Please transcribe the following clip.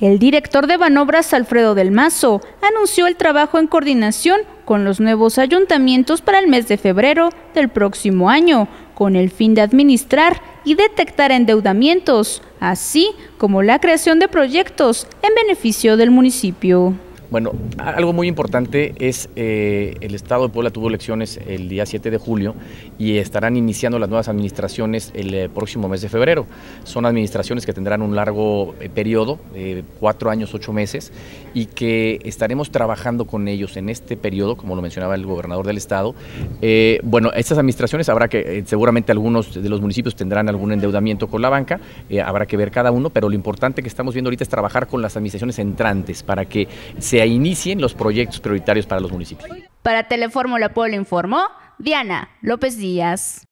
El director de Banobras, Alfredo del Mazo, anunció el trabajo en coordinación con los nuevos ayuntamientos para el mes de febrero del próximo año, con el fin de administrar y detectar endeudamientos, así como la creación de proyectos en beneficio del municipio. Bueno, algo muy importante es eh, el Estado de Puebla tuvo elecciones el día 7 de julio y estarán iniciando las nuevas administraciones el eh, próximo mes de febrero. Son administraciones que tendrán un largo eh, periodo, cuatro años, ocho meses, y que estaremos trabajando con ellos en este periodo, como lo mencionaba el gobernador del Estado. bueno, estas administraciones habrá que, seguramente algunos de los municipios tendrán algún endeudamiento con la banca, habrá que ver cada uno, pero lo importante que estamos viendo ahorita es trabajar con las administraciones entrantes para que se inicien los proyectos prioritarios para los municipios. Para Telefórmula Pueblo informó Diana López Díaz.